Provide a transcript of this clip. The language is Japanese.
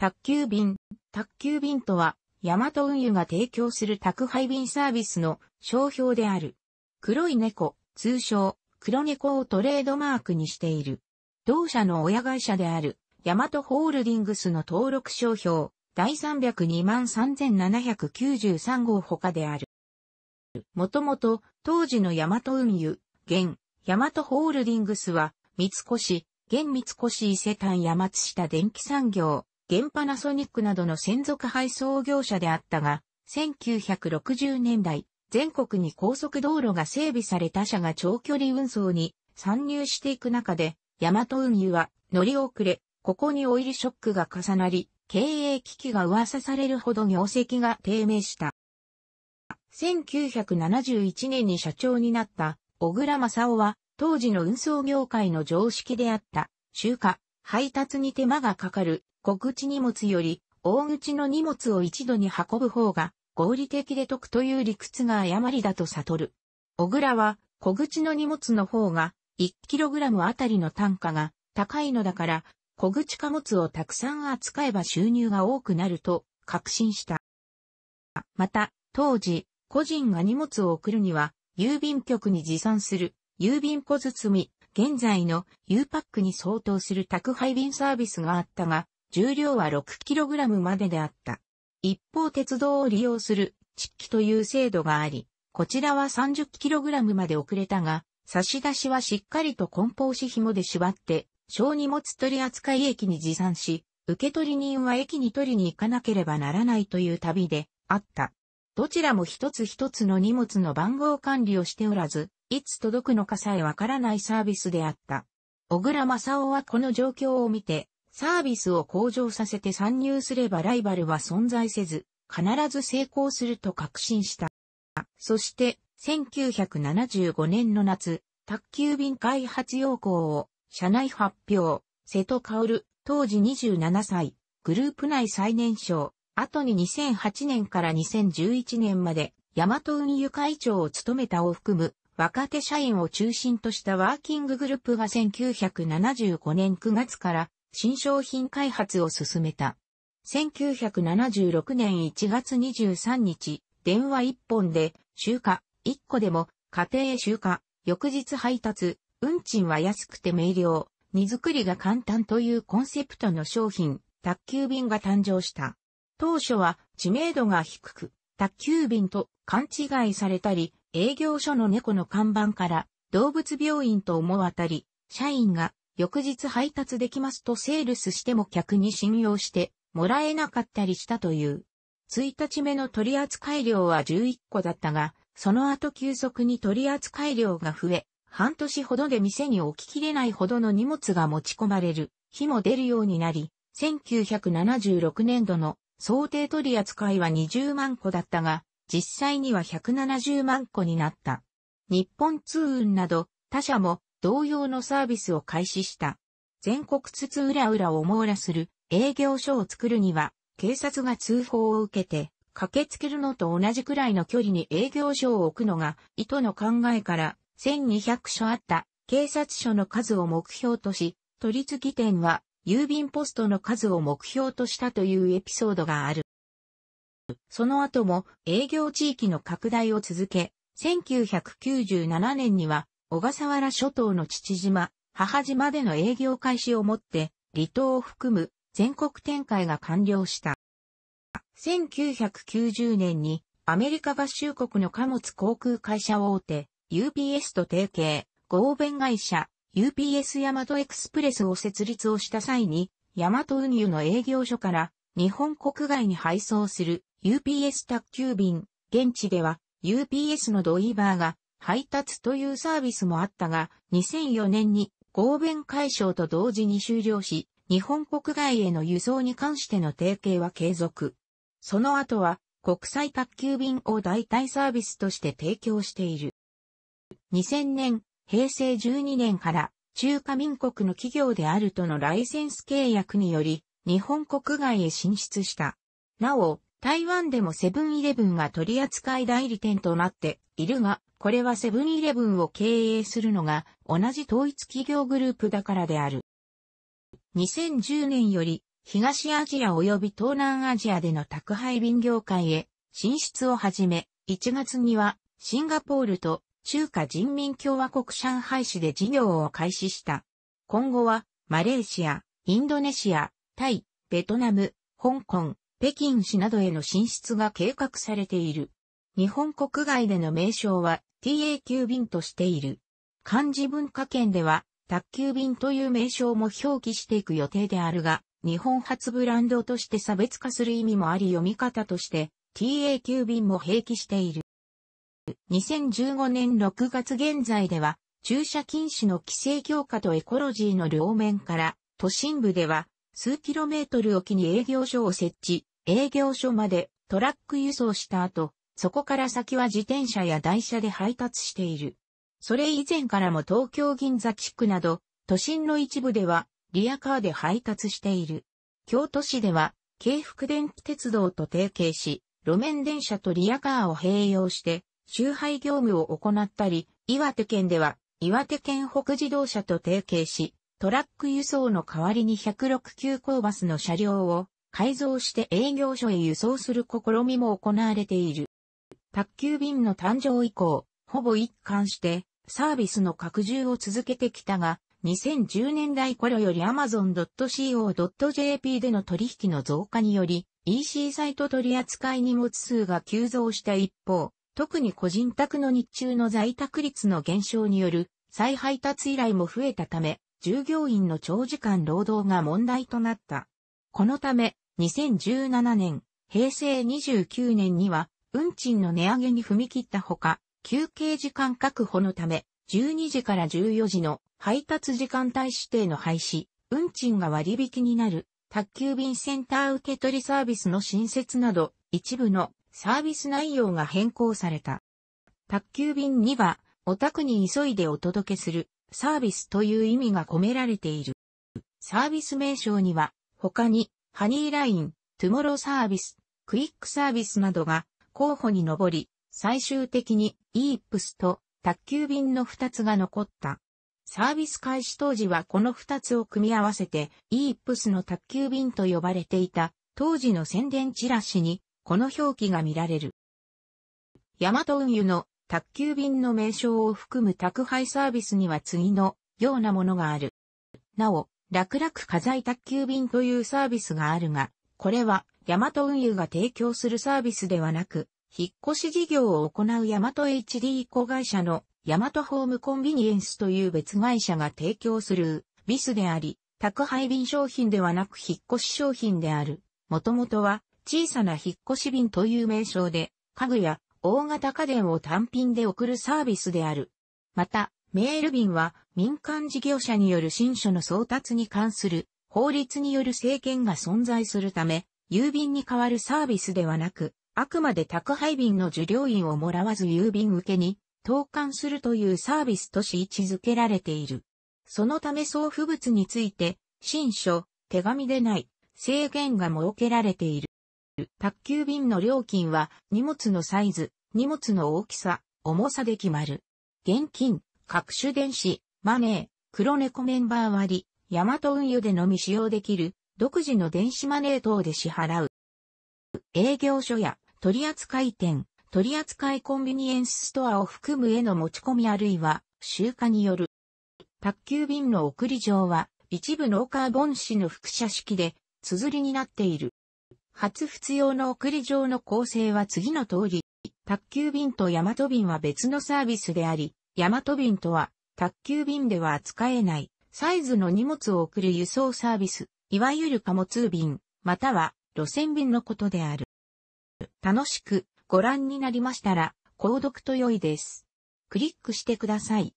宅急便。宅急便とは、ヤマト運輸が提供する宅配便サービスの商標である。黒い猫、通称、黒猫をトレードマークにしている。同社の親会社である、ヤマトホールディングスの登録商標、第3023793号他である。もともと、当時のヤマト運輸、現、ヤマトホールディングスは、三越、現三越伊勢丹山津下電気産業、現パナソニックなどの専属配送業者であったが、1960年代、全国に高速道路が整備された社が長距離運送に参入していく中で、ヤマト運輸は乗り遅れ、ここにオイルショックが重なり、経営危機が噂されるほど業績が低迷した。1971年に社長になった小倉正夫は、当時の運送業界の常識であった、集荷、配達に手間がかかる小口荷物より大口の荷物を一度に運ぶ方が合理的で得という理屈が誤りだと悟る。小倉は小口の荷物の方が 1kg あたりの単価が高いのだから小口貨物をたくさん扱えば収入が多くなると確信した。また当時個人が荷物を送るには郵便局に持参する郵便小包み現在の U パックに相当する宅配便サービスがあったが、重量は 6kg までであった。一方鉄道を利用する、窒気という制度があり、こちらは 30kg まで遅れたが、差し出しはしっかりと梱包紙紐で縛って、小荷物取扱駅に持参し、受取人は駅に取りに行かなければならないという旅であった。どちらも一つ一つの荷物の番号管理をしておらず、いつ届くのかさえわからないサービスであった。小倉正夫はこの状況を見て、サービスを向上させて参入すればライバルは存在せず、必ず成功すると確信した。そして、1975年の夏、宅急便開発要項を社内発表、瀬戸薫、当時27歳、グループ内最年少、後に2008年から2011年まで、ヤマト運輸会長を務めたを含む、若手社員を中心としたワーキンググループが1975年9月から新商品開発を進めた。1976年1月23日、電話1本で、集荷、1個でも、家庭へ集荷、翌日配達、運賃は安くて明瞭、荷造りが簡単というコンセプトの商品、宅急便が誕生した。当初は知名度が低く、宅急便と勘違いされたり、営業所の猫の看板から動物病院と思わたり、社員が翌日配達できますとセールスしても客に信用してもらえなかったりしたという。1日目の取扱量は11個だったが、その後急速に取扱量が増え、半年ほどで店に置ききれないほどの荷物が持ち込まれる日も出るようになり、1976年度の想定取扱いは20万個だったが、実際には170万個になった。日本通運など他社も同様のサービスを開始した。全国津々浦々を網羅する営業所を作るには、警察が通報を受けて、駆けつけるのと同じくらいの距離に営業所を置くのが、意図の考えから、1200所あった警察署の数を目標とし、取り次き店は郵便ポストの数を目標としたというエピソードがある。その後も営業地域の拡大を続け、1997年には小笠原諸島の父島、母島での営業開始をもって、離島を含む全国展開が完了した。1990年にアメリカ合衆国の貨物航空会社大手 UPS と提携、合弁会社 UPS ヤマトエクスプレスを設立をした際に、ヤマト運輸の営業所から日本国外に配送する UPS 宅急便、現地では UPS のドイバーが配達というサービスもあったが、2004年に合弁解消と同時に終了し、日本国外への輸送に関しての提携は継続。その後は、国際宅急便を代替サービスとして提供している。2000年、平成12年から中華民国の企業であるとのライセンス契約により、日本国外へ進出した。なお、台湾でもセブンイレブンが取扱代理店となっているが、これはセブンイレブンを経営するのが同じ統一企業グループだからである。2010年より東アジア及び東南アジアでの宅配便業界へ進出を始め、1月にはシンガポールと中華人民共和国上海市で事業を開始した。今後はマレーシア、インドネシア、タイ、ベトナム、香港、北京市などへの進出が計画されている。日本国外での名称は TAQ 便としている。漢字文化圏では宅急便という名称も表記していく予定であるが、日本初ブランドとして差別化する意味もあり読み方として TAQ 便も併記している。2015年6月現在では駐車禁止の規制強化とエコロジーの両面から都心部では数キロメートルおきに営業所を設置、営業所までトラック輸送した後、そこから先は自転車や台車で配達している。それ以前からも東京銀座地区など、都心の一部では、リアカーで配達している。京都市では、京福電気鉄道と提携し、路面電車とリアカーを併用して、周配業務を行ったり、岩手県では、岩手県北自動車と提携し、トラック輸送の代わりに106急行バスの車両を改造して営業所へ輸送する試みも行われている。宅急便の誕生以降、ほぼ一貫してサービスの拡充を続けてきたが、2010年代頃より Amazon.co.jp での取引の増加により、EC サイト取扱い荷物数が急増した一方、特に個人宅の日中の在宅率の減少による再配達依頼も増えたため、従業員の長時間労働が問題となった。このため、2017年、平成29年には、運賃の値上げに踏み切ったほか、休憩時間確保のため、12時から14時の配達時間帯指定の廃止、運賃が割引になる、宅急便センター受け取りサービスの新設など、一部のサービス内容が変更された。宅急便には、お宅に急いでお届けするサービスという意味が込められている。サービス名称には、他にハニーライン、トゥモロサービス、クイックサービスなどが候補に上り、最終的にイープスと宅急便の2つが残った。サービス開始当時はこの2つを組み合わせてイープスの宅急便と呼ばれていた当時の宣伝チラシにこの表記が見られる。ヤマト運輸の宅急便の名称を含む宅配サービスには次のようなものがある。なお、楽々家財宅急便というサービスがあるが、これは、ヤマト運輸が提供するサービスではなく、引っ越し事業を行うヤマト HD 子会社のヤマトホームコンビニエンスという別会社が提供するビスであり、宅配便商品ではなく引っ越し商品である。もともとは小さな引っ越し便という名称で、家具や大型家電を単品で送るサービスである。また、メール便は民間事業者による新書の送達に関する法律による制限が存在するため、郵便に代わるサービスではなく、あくまで宅配便の受領員をもらわず郵便受けに投函するというサービスとし位置づけられている。そのため送付物について、新書、手紙でない、制限が設けられている。宅急便の料金は荷物のサイズ、荷物の大きさ、重さで決まる。現金、各種電子、マネー、黒猫メンバー割、ヤマト運輸でのみ使用できる、独自の電子マネー等で支払う。営業所や取扱店、取扱コンビニエンスストアを含むへの持ち込みあるいは、集荷による。宅急便の送り場は、一部ノーカーボン紙の複写式で、綴りになっている。初普用の送り場の構成は次の通り、宅急便とヤマト便は別のサービスであり、大和便とは、宅急便では扱えない、サイズの荷物を送る輸送サービス、いわゆる貨物便、または路線便のことである。楽しくご覧になりましたら、購読と良いです。クリックしてください。